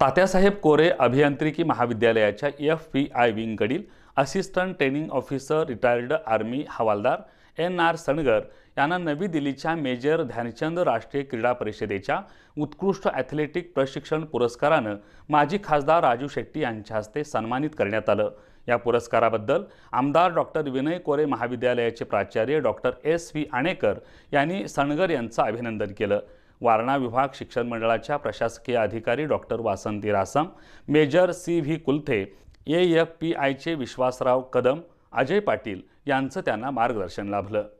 तात्यासाहेब कोरे अभियांत्रिकी महाविद्यालयाच्या F P I विंगकडील assistant training officer retired army हवालदार एन आर सणगर यांना नवी दिल्लीच्या मेजर ध्यानचंद राष्ट्रीय क्रीडा परिषदेच्या उत्कृष्ट ॲथलेटिक प्रशिक्षण पुरस्कारानं माजी खासदार राजू शेट्टी यांच्या हस्ते सन्मानित करण्यात आलं या पुरस्काराबद्दल आमदार डॉक्टर विनय कोरे महाविद्यालयाचे प्राचार्य डॉक्टर एस व्ही आणेकर यांनी सणगर यांचं अभिनंदन केलं वारणा विभाग शिक्षण मंडळाच्या प्रशासकीय अधिकारी doctor Vasanti Rasam major C V Kulthe A F P आयचे विश्वासराव कदम अजय पाटील यांचं त्यांना मार्गदर्शन लाभलं